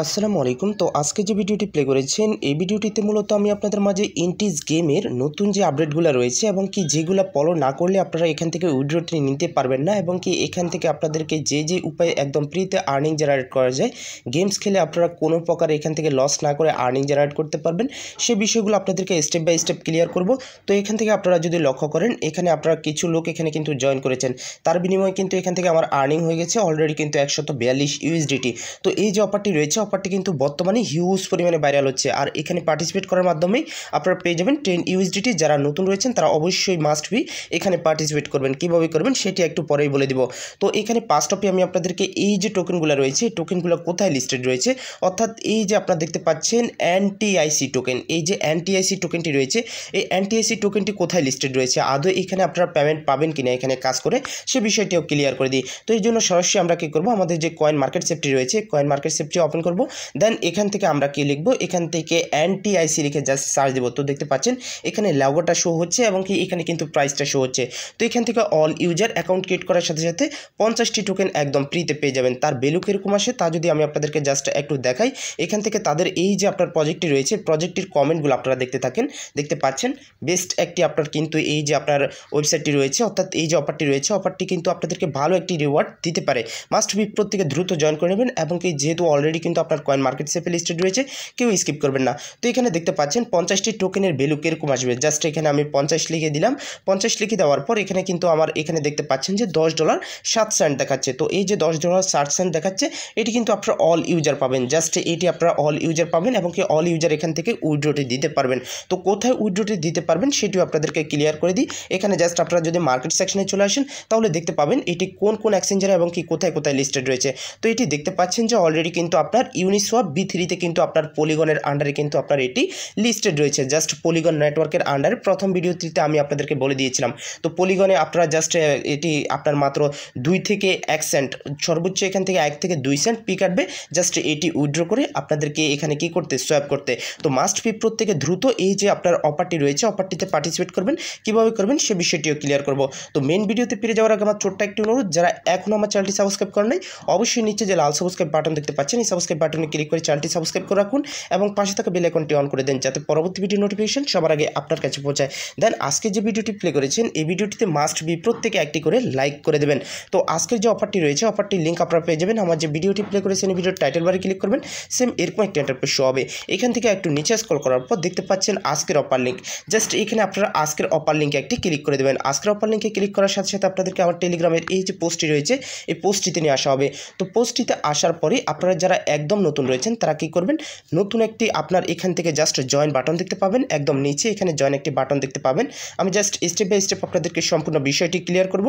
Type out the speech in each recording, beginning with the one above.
আসসালামু আলাইকুম তো আজকে যে ভিডিওটি প্লে করেছেন এই ভিডিওটিতে মূলত আমি আপনাদের মাঝে ইন্টিজ গেমের নতুন যে আপডেটগুলো রয়েছে এবং কি যেগুলো ফলো না করলে আপনারা এখান থেকে উইড্রোটি নিতে পারবেন না এবং কি এখান থেকে আপনাদেরকে যে যে উপায়ে একদম ফ্রিতে আর্নিং জেনারেট করা যায় গেমস খেলে আপনারা কোনো প্রকার এখান থেকে লস না করে আর্নিং জেনারেট করতে পারবেন সে বিষয়গুলো আপনাদেরকে স্টেপ বাই স্টেপ ক্লিয়ার করব তো এখান থেকে আপনারা যদি লক্ষ্য করেন এখানে আপনারা কিছু লোক এখানে কিন্তু জয়েন করেছেন তার বিনিময়ে কিন্তু এখান থেকে আমার আর্নিং হয়ে গেছে অলরেডি কিন্তু একশত বিয়াল্লিশ ইউএসডিটি তো এই যে অফারটি রয়েছে অফারটি কিন্তু বর্তমানে হিউজ পরিমাণে ভাইরাল হচ্ছে আর এখানে পার্টিসিপেট করার মাধ্যমে আপনারা পেয়ে যাবেন টেন ইউএসডিটি যারা নতুন রয়েছেন তারা অবশ্যই মাস্ট বি এখানে পার্টিসিপেট করবেন কীভাবে করবেন সেটি একটু পরেই বলে দিব তো এখানে পাঁচ টপে আমি আপনাদেরকে এই যে টোকেনগুলো রয়েছে টোকেনগুলো কোথায় লিস্টেড রয়েছে অর্থাৎ এই যে আপনারা দেখতে পাচ্ছেন অ্যান্টিআইসি টোকেন এই যে অ্যান্টিআইসি টোকেনটি রয়েছে এই অ্যান্টিআইসি টোকেনটি কোথায় লিস্টেড রয়েছে আদৌ এখানে আপনারা পেমেন্ট পাবেন কিনা এখানে কাজ করে সে বিষয়টিও ক্লিয়ার করে দিই তো এই জন্য সরাসরি আমরা কী করবো আমাদের যে কয়েন মার্কেট সেফটি রয়েছে কয়েন মার্কেট সেফটি ওপেন করব দেন এখান থেকে আমরা কি লিখব এখান থেকে এনটিআইসি লিখে জাস্ট সার্চ দেবো তো দেখতে পাচ্ছেন এখানে ল্যাগোটা শো হচ্ছে এবং কি এখানে কিন্তু প্রাইসটা শো হচ্ছে তো এখান থেকে অল ইউজার অ্যাকাউন্ট ক্রিয়েট করার সাথে সাথে পঞ্চাশটি টোকেন একদম ফ্রিতে পেয়ে যাবেন তার ভ্যালু কীরকম আসে তা যদি আমি আপনাদেরকে জাস্ট একটু দেখাই এখান থেকে তাদের এই যে আপনার প্রজেক্টটি রয়েছে প্রজেক্টটির কমেন্টগুলো আপনারা দেখতে থাকেন দেখতে পাচ্ছেন বেস্ট একটি আপনার কিন্তু এই যে আপনার ওয়েবসাইটটি রয়েছে অর্থাৎ এই যে অফারটি রয়েছে অফারটি কিন্তু আপনাদেরকে ভালো একটি রিওয়ার্ড দিতে পারে মাস্ট বি প্রত্যেকে দ্রুত জয়েন করে নেবেন এবং কি যেহেতু অলরেডি কিন্তু আপনার কয়েন মার্কেট সেফে লিস্টেড রয়েছে কেউ স্কিপ করবেন না তো এখানে দেখতে পাচ্ছেন পঞ্চাশটি টোকেনের ভ্যালু কীরকম আসবে জাস্ট এখানে আমি পঞ্চাশ লিখে দিলাম পঞ্চাশ লিখে দেওয়ার পর এখানে কিন্তু আমার এখানে দেখতে পাচ্ছেন যে দশ ডলার সাত সেন্ট দেখাচ্ছে তো এই যে দশ ডলার সাত সেন্ট দেখাচ্ছে এটি কিন্তু আপনারা অল ইউজার পাবেন জাস্ট এটি আপনারা অল ইউজার পাবেন এবং কি অল ইউজার এখান থেকে উইড্রোটি দিতে পারবেন তো কোথায় উইড্রোটি দিতে পারবেন সেটিও আপনাদেরকে ক্লিয়ার করে দিই এখানে জাস্ট আপনারা যদি মার্কেট সেকশনে চলে আসেন তাহলে দেখতে পাবেন এটি কোন কোন এক্সচেঞ্জারে এবং কি কোথায় কোথায় লিস্টেড রয়েছে তো এটি দেখতে পাচ্ছেন যে অলরেডি কিন্তু আপনার ইউনিসোয়াপ বি থ্রিতে কিন্তু আপনার পলিগনের আন্ডারে কিন্তু আপনার এটি লিস্টেড রয়েছে জাস্ট পলিগন নেটওয়ার্কের আন্ডারে প্রথম ভিডিওটিতে আমি আপনাদেরকে বলে দিয়েছিলাম তো পলিগনে আপনারা জাস্ট এটি আপনার মাত্র দুই থেকে এক সেন্ট সর্বোচ্চ এখান থেকে এক থেকে দুই সেন্ট পি কাটবে জাস্ট এটি উইড্রো করে আপনাদেরকে এখানে কি করতে সোয়াপ করতে তো মাস্ট পি প্রত্যেকে দ্রুত এই যে আপনার অপারটি রয়েছে অপারটিতে পার্টিসিপেট করবেন কিভাবে করবেন সে বিষয়টিও ক্লিয়ার করব তো মেন ভিডিওতে ফিরে যাওয়ার আগে আমার ছোট্ট একটি অনুরোধ যারা এখনও আমার চ্যানেলটি সাবস্ক্রাইব করেন নাই অবশ্যই নিচে যে লাল সাবস্ক্রাইব বাটন দেখতে পাচ্ছেন এই সাবস্ক্রাইব বাটনে ক্লিক করে চ্যানেলটি সাবস্ক্রাইব করে রাখুন এবং পাশে থাকা বেল আইকনটি অন করে দেন যাতে পরবর্তী ভিডিও নোটিফিকেশন সবার আগে আপনার কাছে পৌঁছায় দেন আজকে যে ভিডিওটি প্লে করেছেন এই ভিডিওটিতে মাস্ট বি প্রত্যেকে একটি করে লাইক করে দেবেন তো আজকের যে অফারটি রয়েছে অফারটি লিঙ্ক আপনারা পেয়ে যাবেন আমার যে ভিডিওটি প্লে করেছেন এই ভিডিওর টাইটেল বারে ক্লিক করবেন সেম এরকম একটি ইন্টারপেজ শো হবে এখান থেকে একটু নিচে স্কল করার পর দেখতে পাচ্ছেন আজকের অফার লিঙ্ক জাস্ট এখানে আপনারা আজকের অফার লিঙ্কে একটি ক্লিক করে দেবেন আজকের অফার লিঙ্কে ক্লিক করার সাথে সাথে আপনাদেরকে আমার টেলিগ্রামের এই যে পোস্টটি রয়েছে এই পোস্টটিতে নিয়ে আসা হবে তো পোস্টটিতে আসার পরে আপনারা যারা একদম একদম নতুন রয়েছেন তারা কি করবেন নতুন একটি আপনার এখান থেকে জাস্ট জয়েন বাটন দেখতে পাবেন একদম নিচে এখানে জয়েন একটি বাটন দেখতে পাবেন আমি জাস্ট স্টেপ বাই স্টেপ আপনাদেরকে সম্পূর্ণ বিষয়টি ক্লিয়ার করব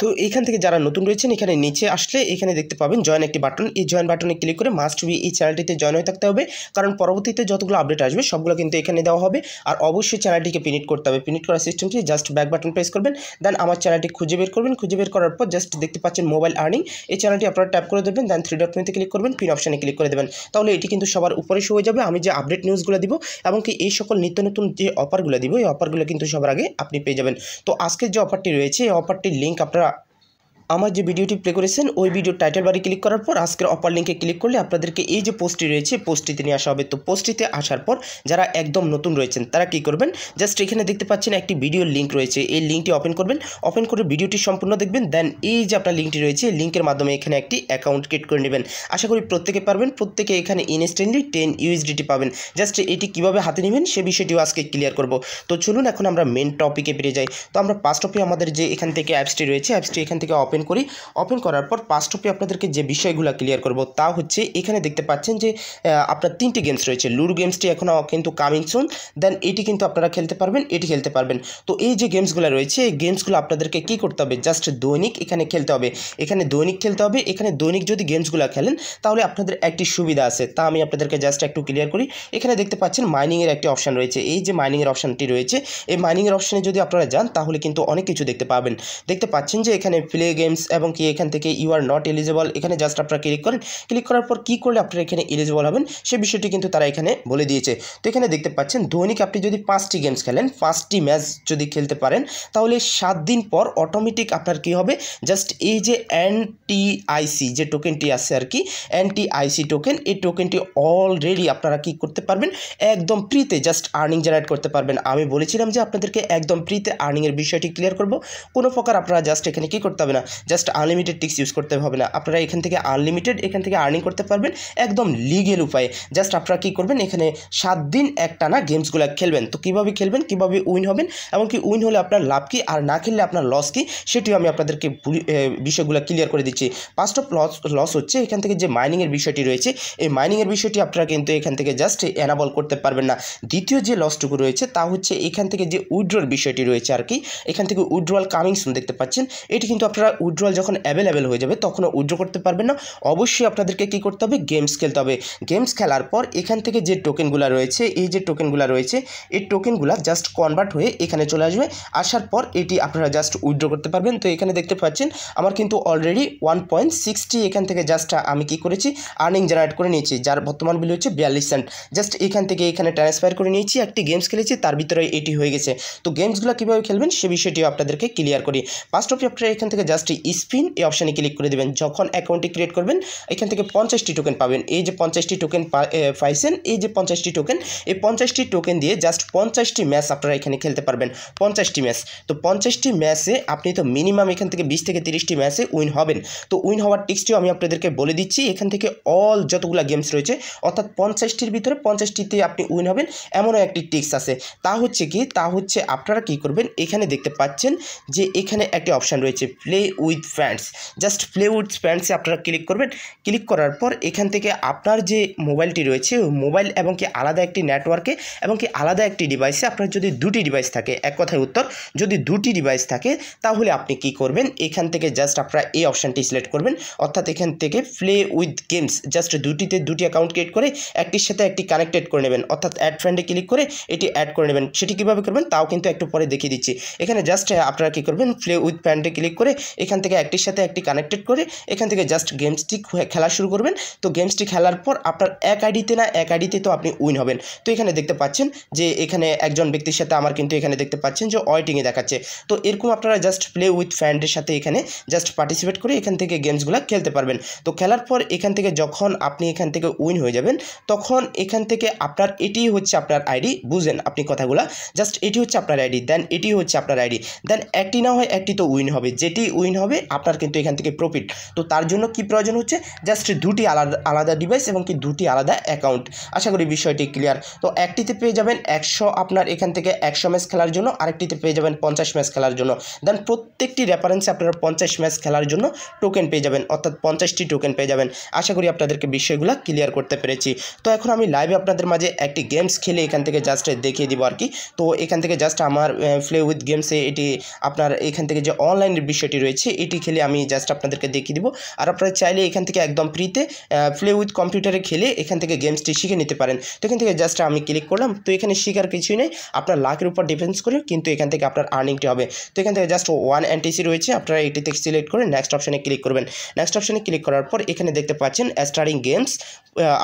তো এইখান থেকে যারা নতুন রয়েছেন এখানে নিচে আসলে এখানে দেখতে পাবেন জয়েন একটি বাটন এই জয়েন বাটনে ক্লিক করে মাস্ট বি এই চ্যানেলটিতে জয়েন হয়ে থাকতে হবে কারণ পরবর্তীতে যতগুলো আপডেট আসবে সবগুলো কিন্তু এখানে দেওয়া হবে আর অবশ্যই চ্যানেলটিকে প্রিনিট করতে হবে প্রিনিট করার সিস্টেমটি জাস্ট ব্যাক বাটন প্রেস করবেন দেন আমার চ্যানেলটি খুঁজে বের করবেন খুঁজে বের করার পর জাস্ট দেখতে পাচ্ছেন মোবাইল আর্নিং এই চ্যানেলটি আপনারা ট্যাপ করে দেবেন দেন থ্রি ডট মেনুতে ক্লিক করবেন পিন অপশানে ক্লিক করে দেবেন তাহলে এটি কিন্তু সবার উপরে শুয়ে হয়ে যাবে আমি যে আপডেট নিউজগুলো দিব এবং কি এই সকল নিত্য নতুন যে অফারগুলো দিব এই অফারগুলো কিন্তু সবার আগে আপনি পেয়ে যাবেন তো আজকের যে অফারটি রয়েছে এই অফারটির লিঙ্ক আপনারা আমার যে ভিডিওটি প্লে করেছেন ওই ভিডিও টাইটেল বারে ক্লিক করার পর আজকের অপার লিঙ্কে ক্লিক করলে আপনাদেরকে এই যে পোস্টটি রয়েছে পোস্টটিতে নিয়ে আসা হবে তো পোস্টটিতে আসার পর যারা একদম নতুন রয়েছেন তারা কি করবেন জাস্ট এখানে দেখতে পাচ্ছেন একটি ভিডিওর লিঙ্ক রয়েছে এই লিঙ্কটি ওপেন করবেন ওপেন করে ভিডিওটি সম্পূর্ণ দেখবেন দেন এই যে আপনার লিঙ্কটি রয়েছে লিঙ্কের মাধ্যমে এখানে একটি অ্যাকাউন্ট ক্রিয়েট করে নেবেন আশা করি প্রত্যেকে পারবেন প্রত্যেকে এখানে ইনস্ট্যান্টলি টেন ইউএসডিটি পাবেন জাস্ট এটি কিভাবে হাতে নেবেন সে বিষয়টিও আজকে ক্লিয়ার করব তো চলুন এখন আমরা মেন টপিকে ফিরে যাই তো আমরা পাঁচ টপি আমাদের যে এখান থেকে অ্যাপসটি রয়েছে অ্যাপসটি এখান থেকে ওপেন ওপেন করি ওপেন করার পর পাস্ট অফে আপনাদেরকে যে বিষয়গুলো ক্লিয়ার করব তা হচ্ছে এখানে দেখতে পাচ্ছেন যে আপনার তিনটি গেমস রয়েছে লুডো গেমসটি এখন কিন্তু কামিং সুন দেন এটি কিন্তু আপনারা খেলতে পারবেন এটি খেলতে পারবেন তো এই যে গেমসগুলো রয়েছে এই গেমসগুলো আপনাদেরকে কি করতে হবে জাস্ট দৈনিক এখানে খেলতে হবে এখানে দৈনিক খেলতে হবে এখানে দৈনিক যদি গেমসগুলো খেলেন তাহলে আপনাদের একটি সুবিধা আছে তা আমি আপনাদেরকে জাস্ট একটু ক্লিয়ার করি এখানে দেখতে পাচ্ছেন মাইনিংয়ের একটি অপশান রয়েছে এই যে মাইনিংয়ের অপশানটি রয়েছে এই মাইনিংয়ের অপশানে যদি আপনারা যান তাহলে কিন্তু অনেক কিছু দেখতে পাবেন দেখতে পাচ্ছেন যে এখানে প্লে গেম ক্লেমস এবং কি এখান থেকে ইউ আর নট এলিজেবল এখানে জাস্ট আপনারা ক্লিক করেন ক্লিক করার পর কি করলে আপনারা এখানে এলিজেবল হবেন সে বিষয়টি কিন্তু তারা এখানে বলে দিয়েছে তো এখানে দেখতে পাচ্ছেন দৈনিক আপনি যদি পাঁচটি গেমস খেলেন পাঁচটি ম্যাচ যদি খেলতে পারেন তাহলে সাত দিন পর অটোমেটিক আপনার কি হবে জাস্ট এই যে এনটিআইসি যে টোকেনটি আছে আর কি এনটিআইসি টোকেন এই টোকেনটি অলরেডি আপনারা কি করতে পারবেন একদম ফ্রিতে জাস্ট আর্নিং জেনারেট করতে পারবেন আমি বলেছিলাম যে আপনাদেরকে একদম ফ্রিতে আর্নিংয়ের বিষয়টি ক্লিয়ার করবো কোনো প্রকার আপনারা জাস্ট এখানে কী করতে হবে না জাস্ট আনলিমিটেড টিক্স ইউজ করতে হবে না আপনারা এখান থেকে আনলিমিটেড এখান থেকে আর্নিং করতে পারবেন একদম লিগেল উপায়ে জাস্ট আপনারা কী করবেন এখানে সাত দিন একটানা গেমসগুলো খেলবেন তো কীভাবে খেলবেন কীভাবে উইন হবেন এমনকি উইন হলে আপনার লাভ কী আর না খেললে আপনার লস কী সেটিও আমি আপনাদেরকে বিষয়গুলো ক্লিয়ার করে দিচ্ছি ফার্স্ট অফ লস লস হচ্ছে এখান থেকে যে মাইনিংয়ের বিষয়টি রয়েছে এই মাইনিংয়ের বিষয়টি আপনারা কিন্তু এখান থেকে জাস্ট অ্যানাবল করতে পারবেন না দ্বিতীয় যে লসটুকু রয়েছে তা হচ্ছে এখান থেকে যে উইড্রোর বিষয়টি রয়েছে আর কি এখান থেকে উইড্রোয়াল কামিং দেখতে পাচ্ছেন এটি কিন্তু আপনারা উইড্রল যখন অ্যাভেলেবেল হয়ে যাবে তখন উইড্রো করতে পারবেন না অবশ্যই আপনাদেরকে কী করতে হবে গেমস খেলতে হবে গেমস খেলার পর এখান থেকে যে টোকেনগুলো রয়েছে এই যে টোকেনগুলো রয়েছে এই টোকেনগুলো জাস্ট কনভার্ট হয়ে এখানে চলে আসবে আসার পর এটি আপনারা জাস্ট উইড্রো করতে পারবেন তো এখানে দেখতে পাচ্ছেন আমার কিন্তু অলরেডি ওয়ান পয়েন্ট সিক্সটি এখান থেকে জাস্ট আমি কি করেছি আর্নিং জেনারেট করে নিয়েছি যার বর্তমান বিল হচ্ছে বিয়াল্লিশ সেন্ট জাস্ট এখান থেকে এখানে ট্রান্সফার করে নিয়েছি একটি গেমস খেলেছি তার ভিতরে এটি হয়ে গেছে তো গেমসগুলো কীভাবে খেলবেন সে বিষয়টিও আপনাদেরকে ক্লিয়ার করি ফার্স্ট অফ আপনারা এখান থেকে জাস্ট স্পিন এই অপশানে ক্লিক করে দেবেন যখন অ্যাকাউন্টটি ক্রিয়েট করবেন এখান থেকে পঞ্চাশটি টোকেন পাবেন এই যে পঞ্চাশটি টোকেন পাইছেন এই যে পঞ্চাশটি টোকেন এই পঞ্চাশটি টোকেন দিয়ে জাস্ট পঞ্চাশটি ম্যাচ আপনারা এখানে খেলতে পারবেন পঞ্চাশটি ম্যাচ তো পঞ্চাশটি ম্যাচে আপনি তো মিনিমাম এখান থেকে বিশ থেকে তিরিশটি ম্যাচে উইন হবেন তো উইন হওয়ার টিক্সটিও আমি আপনাদেরকে বলে দিচ্ছি এখান থেকে অল যতগুলো গেমস রয়েছে অর্থাৎ পঞ্চাশটির ভিতরে পঞ্চাশটিতে আপনি উইন হবেন এমনও একটি টিক্স আছে তা হচ্ছে কি তা হচ্ছে আপনারা কি করবেন এখানে দেখতে পাচ্ছেন যে এখানে একটি অপশান রয়েছে play win with friends just play with ফ্রেন্ডসে আপনারা ক্লিক করবেন ক্লিক করার পর এখান থেকে আপনার যে মোবাইলটি রয়েছে মোবাইল এবং কি আলাদা একটি নেটওয়ার্কে এবং কি আলাদা একটি ডিভাইসে আপনার যদি দুটি ডিভাইস থাকে এক কথায় উত্তর যদি দুটি ডিভাইস থাকে তাহলে আপনি কি করবেন এখান থেকে জাস্ট আপনারা এই অপশানটি সিলেক্ট করবেন অর্থাৎ এখান থেকে প্লে উইথ গেমস জাস্ট দুটিতে দুটি অ্যাকাউন্ট ক্রিয়েট করে একটির সাথে একটি কানেক্টেড করে নেবেন অর্থাৎ অ্যাড ফ্রেন্ডে ক্লিক করে এটি অ্যাড করে নেবেন সেটি কীভাবে করবেন তাও কিন্তু একটু পরে দেখিয়ে দিচ্ছি এখানে জাস্ট আপনারা কী করবেন প্লে উইথ ফ্যান্ডে ক্লিক করে এখান থেকে একটির সাথে একটি কানেক্টেড করে এখান থেকে জাস্ট গেমসটি খেলা শুরু করবেন তো গেমসটি খেলার পর আপনার এক আইডিতে না এক আইডিতে তো আপনি উইন হবেন তো এখানে দেখতে পাচ্ছেন যে এখানে একজন ব্যক্তির সাথে আমার কিন্তু এখানে দেখতে পাচ্ছেন যে ওয়েটিংয়ে দেখাচ্ছে তো এরকম আপনারা জাস্ট প্লে উইথ ফ্যান্ডের সাথে এখানে জাস্ট পার্টিসিপেট করে এখান থেকে গেমসগুলো খেলতে পারবেন তো খেলার পর এখান থেকে যখন আপনি এখান থেকে উইন হয়ে যাবেন তখন এখান থেকে আপনার এটি হচ্ছে আপনার আইডি বুঝেন আপনি কথাগুলো জাস্ট এটি হচ্ছে আপনার আইডি দেন এটি হচ্ছে আপনার আইডি দেন একটি না হয় একটি তো উইন হবে যেটি উইন হবে আপনার কিন্তু এখান থেকে প্রফিট তো তার জন্য কি প্রয়োজন হচ্ছে জাস্ট দুটি আলাদা আলাদা ডিভাইস এবং কি দুটি আলাদা অ্যাকাউন্ট আশা করি বিষয়টি ক্লিয়ার তো একটিতে পেয়ে যাবেন একশো আপনার এখান থেকে একশো ম্যাচ খেলার জন্য আরেকটিতে পেয়ে যাবেন পঞ্চাশ ম্যাচ খেলার জন্য দেন প্রত্যেকটি রেফারেন্সে আপনারা পঞ্চাশ ম্যাচ খেলার জন্য টোকেন পেয়ে যাবেন অর্থাৎ পঞ্চাশটি টোকেন পেয়ে যাবেন আশা করি আপনাদেরকে বিষয়গুলো ক্লিয়ার করতে পেরেছি তো এখন আমি লাইভে আপনাদের মাঝে একটি গেমস খেলে এখান থেকে জাস্ট দেখিয়ে দিব আর কি তো এখান থেকে জাস্ট আমার ফ্লে উইথ গেমসে এটি আপনার এখান থেকে যে অনলাইনের বিষয়টি রয়েছে হচ্ছে এটি খেলে আমি জাস্ট আপনাদেরকে দেখিয়ে দিব আর আপনারা চাইলে এখান থেকে একদম ফ্রিতে প্লে উইথ কম্পিউটারে খেলে এখান থেকে গেমসটি শিখে নিতে পারেন তো এখান থেকে জাস্ট আমি ক্লিক করলাম তো এখানে শেখার কিছুই নেই আপনার লাখের উপর ডিফেন্স করে কিন্তু এখান থেকে আপনার আর্নিংটি হবে তো এখান থেকে জাস্ট ওয়ান অ্যান্টিসি রয়েছে আপনারা এটি থেকে সিলেক্ট করে নেক্সট অপশানে ক্লিক করবেন নেক্সট অপশানে ক্লিক করার পর এখানে দেখতে পাচ্ছেন স্টারিং গেমস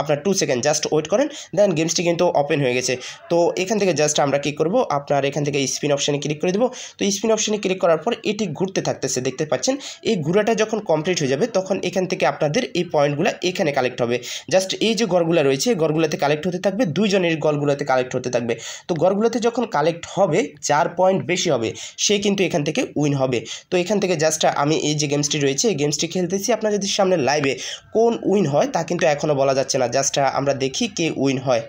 আপনার টু সেকেন্ড জাস্ট ওয়েট করেন দেন গেমসটি কিন্তু ওপেন হয়ে গেছে তো এখান থেকে জাস্ট আমরা কি করব আপনার এখান থেকে স্পিন অপশানে ক্লিক করে দেবো তো স্পিন অপশানে ক্লিক করার পর এটি ঘুরতে থাকতেছে দেখতে পাচ্ছেন এই ঘোরাটা যখন কমপ্লিট হয়ে যাবে তখন এখান থেকে আপনাদের এই পয়েন্টগুলো এখানে কালেক্ট হবে জাস্ট এই যে গড়গুলো রয়েছে এই গড়গুলোতে কালেক্ট হতে থাকবে দুইজনের গড়গুলোতে কালেক্ট হতে থাকবে তো গড়গুলোতে যখন কালেক্ট হবে চার পয়েন্ট বেশি হবে সে কিন্তু এখান থেকে উইন হবে তো এখান থেকে জাস্ট আমি এই যে গেমসটি রয়েছে এই গেমসটি খেলতেছি আপনার যদি সামনে লাইভে কোন উইন হয় তা কিন্তু এখনও বলা যাচ্ছে না জাস্ট আমরা দেখি কে উইন হয়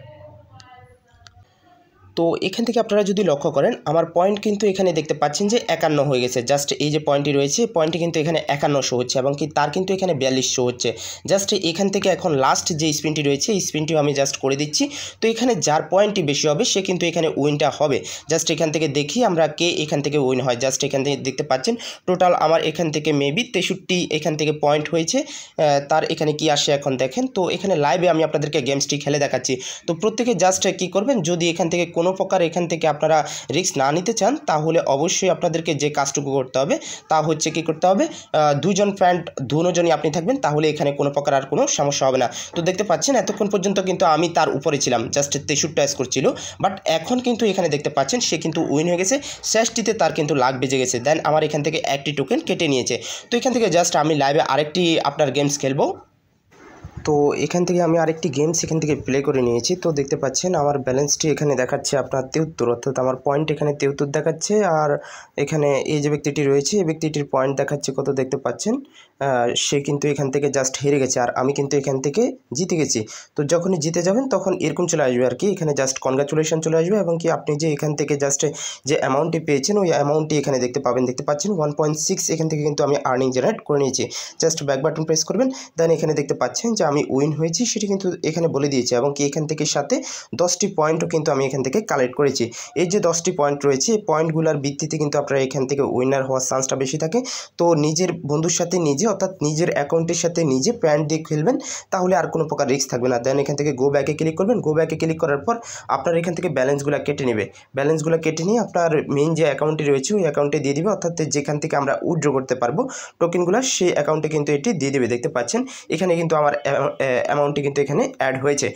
তো এখান থেকে আপনারা যদি লক্ষ্য করেন আমার পয়েন্ট কিন্তু এখানে দেখতে পাচ্ছেন যে একান্ন হয়ে গেছে জাস্ট এই যে পয়েন্টটি রয়েছে পয়েন্টটি কিন্তু এখানে একান্ন শো হচ্ছে এবং কি তার কিন্তু এখানে বিয়াল্লিশ শো হচ্ছে জাস্ট এখান থেকে এখন লাস্ট যে স্পিনটি রয়েছে এই স্পিনটিও আমি জাস্ট করে দিচ্ছি তো এখানে যার পয়েন্টটি বেশি হবে সে কিন্তু এখানে উইনটা হবে জাস্ট এখান থেকে দেখি আমরা কে এখান থেকে উইন হয় জাস্ট এখান থেকে দেখতে পাচ্ছেন টোটাল আমার এখান থেকে মেবি তেষট্টি এখান থেকে পয়েন্ট হয়েছে তার এখানে কি আসে এখন দেখেন তো এখানে লাইভে আমি আপনাদেরকে গেমসটি খেলে দেখাচ্ছি তো প্রত্যেকে জাস্ট কি করবেন যদি এখান থেকে কোন কোনো প্রকার এখান থেকে আপনারা রিস্ক না নিতে চান তাহলে অবশ্যই আপনাদেরকে যে কাজটুকু করতে হবে তা হচ্ছে কি করতে হবে দুজন প্যান্ট দুজনই আপনি থাকবেন তাহলে এখানে কোনো প্রকার আর কোনো সমস্যা হবে না তো দেখতে পাচ্ছেন এতক্ষণ পর্যন্ত কিন্তু আমি তার উপরে ছিলাম জাস্ট তেষট্টা স্কোর ছিল বাট এখন কিন্তু এখানে দেখতে পাচ্ছেন সে কিন্তু উইন হয়ে গেছে শেষটিতে তার কিন্তু লাগ বেজে গেছে দেন আমার এখান থেকে একটি টোকেন কেটে নিয়েছে তো এখান থেকে জাস্ট আমি লাইভে আরেকটি আপনার গেমস খেলবো তো এখান থেকে আমি আরেকটি গেম সেখান থেকে প্লে করে নিয়েছি তো দেখতে পাচ্ছেন আমার ব্যালেন্সটি এখানে দেখাচ্ছে আপনার তেহত্তর অর্থাৎ আমার পয়েন্ট এখানে তেহত্তর দেখাচ্ছে আর এখানে এই যে ব্যক্তিটি রয়েছে এই ব্যক্তিটির পয়েন্ট দেখাচ্ছে কত দেখতে পাচ্ছেন সে কিন্তু এখান থেকে জাস্ট হেরে গেছে আর আমি কিন্তু এখান থেকে জিতে গেছি তো যখনই জিতে যাবেন তখন এরকম চলে আসবে আর কি এখানে জাস্ট কনগ্রাচুলেশন চলে আসবে এবং কি আপনি যে এখান থেকে জাস্ট যে অ্যামাউন্টটি পেয়েছেন ওই অ্যামাউন্টটি এখানে দেখতে পাবেন দেখতে পাচ্ছেন ওয়ান পয়েন্ট সিক্স এখান থেকে কিন্তু আমি আর্নিং জেনারেট করে নিয়েছি জাস্ট ব্যাক বাটন প্রেস করবেন দেন এখানে দেখতে পাচ্ছেন যে আমি উইন হয়েছি সেটি কিন্তু এখানে বলে দিয়েছে এবং কি এখান থেকে সাথে দশটি পয়েন্টও কিন্তু আমি এখান থেকে কালেক্ট করেছি এই যে দশটি পয়েন্ট রয়েছে এই পয়েন্টগুলোর ভিত্তিতে কিন্তু আপনারা এখান থেকে উইনার হওয়ার চান্সটা বেশি থাকে তো নিজের বন্ধুর সাথে নিজে অর্থাৎ নিজের অ্যাকাউন্টের সাথে নিজে প্যান্ট দিয়ে খেলবেন তাহলে আর কোনো প্রকার রিস্ক থাকবে না দেন এখান থেকে গো ব্যাকে ক্লিক করবেন গো ব্যাকে ক্লিক করার পর আপনার এখান থেকে ব্যালেন্সগুলো কেটে নেবে ব্যালেন্সগুলো কেটে নিয়ে আপনার মেন যে অ্যাকাউন্টে রয়েছে ওই অ্যাকাউন্টে দিয়ে দেবে অর্থাৎ যেখান থেকে আমরা উইড্রো করতে পারবো টোকেনগুলো সেই অ্যাকাউন্টে কিন্তু এটি দিয়ে দেবে দেখতে পাচ্ছেন এখানে কিন্তু আমার অ্যামাউন্টটি কিন্তু এখানে অ্যাড হয়েছে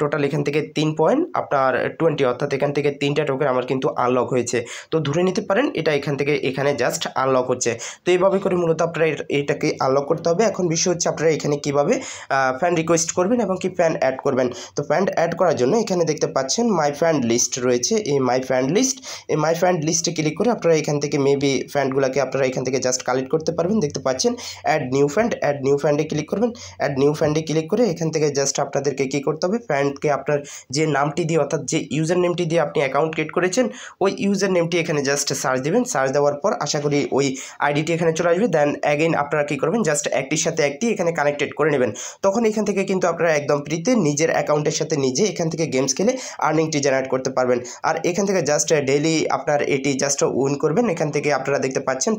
টোটাল এখান থেকে তিন পয়েন্ট আপনার টোয়েন্টি অর্থাৎ এখান থেকে তিনটা টোকেন আমার কিন্তু আনলক হয়েছে তো ধরে নিতে পারেন এটা এখান থেকে এখানে জাস্ট আনলক হচ্ছে তো এইভাবে করে মূলত আপনারা এটাকে আনলক করতে হবে এখন বিষয় হচ্ছে আপনারা এখানে কিভাবে ফ্যান রিকোয়েস্ট করবেন এবং কি ফ্যান অ্যাড করবেন তো ফ্যান অ্যাড করার জন্য এখানে দেখতে পাচ্ছেন মাই ফ্যান্ড লিস্ট রয়েছে এই মাই ফ্যান্ড লিস্ট এই মাই ফ্যান্ড লিস্টে ক্লিক করে আপনারা এখান থেকে মেবি ফ্যান্ডগুলোকে আপনারা এখান থেকে জাস্ট কালেক্ট করতে পারবেন দেখতে পাচ্ছেন add new friend add new ফ্যান্ডে ক্লিক করবেন অ্যাড নিউ ফ্যান্ড অপশানটি ক্লিক করে এখান থেকে জাস্ট আপনাদেরকে কী করতে হবে ফ্রেন্ডকে আপনার যে নামটি দিয়ে অর্থাৎ যে ইউজার নেমটি দিয়ে আপনি অ্যাকাউন্ট ক্রিয়েট করেছেন ওই ইউজার নেমটি এখানে জাস্ট সার্চ দেবেন সার্চ দেওয়ার পর আশা করি ওই আইডিটি এখানে চলে আসবে দেন অ্যাগেন আপনারা কী করবেন জাস্ট একটির সাথে একটি এখানে কানেক্টেড করে নেবেন তখন এখান থেকে কিন্তু আপনারা একদম ফ্রিতে নিজের অ্যাকাউন্টের সাথে নিজে এখান থেকে গেমস খেলে আর্নিংটি জেনারেট করতে পারবেন আর এখান থেকে জাস্ট ডেলি আপনার এটি জাস্ট উইন করবেন এখান থেকে আপনারা দেখতে পাচ্ছেন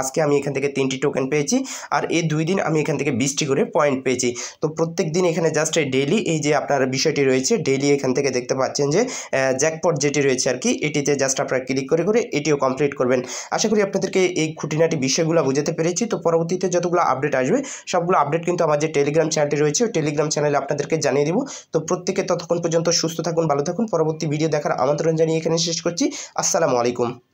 আজকে আমি এখান থেকে তিনটি টোকেন পেয়েছি আর এই দুই দিন আমি এখান থেকে বিশটি করে পয়েন্ট পেয়েছি তো প্রত্যেক দিন এখানে জাস্ট ডেইলি এই যে আপনার বিষয়টি রয়েছে ডেইলি এখান থেকে দেখতে পাচ্ছেন যে জ্যাকপট যেটি রয়েছে আর কি এটিতে জাস্ট আপনারা ক্লিক করে করে এটিও কমপ্লিট করবেন আশা করি আপনাদেরকে এই খুঁটিনাটি বিষয়গুলো বুঝাতে পেরেছি তো পরবর্তীতে যতগুলো আপডেট আসবে সবগুলো আপডেট কিন্তু আমার যে টেলিগ্রাম চ্যানেলটি রয়েছে ওই টেলিগ্রাম চ্যানেলে আপনাদেরকে জানিয়ে দেবো তো প্রত্যেকে ততক্ষণ পর্যন্ত সুস্থ থাকুন ভালো থাকুন পরবর্তী ভিডিও দেখার আমন্ত্রণ জানিয়ে এখানে শেষ করছি আসসালামু আলাইকুম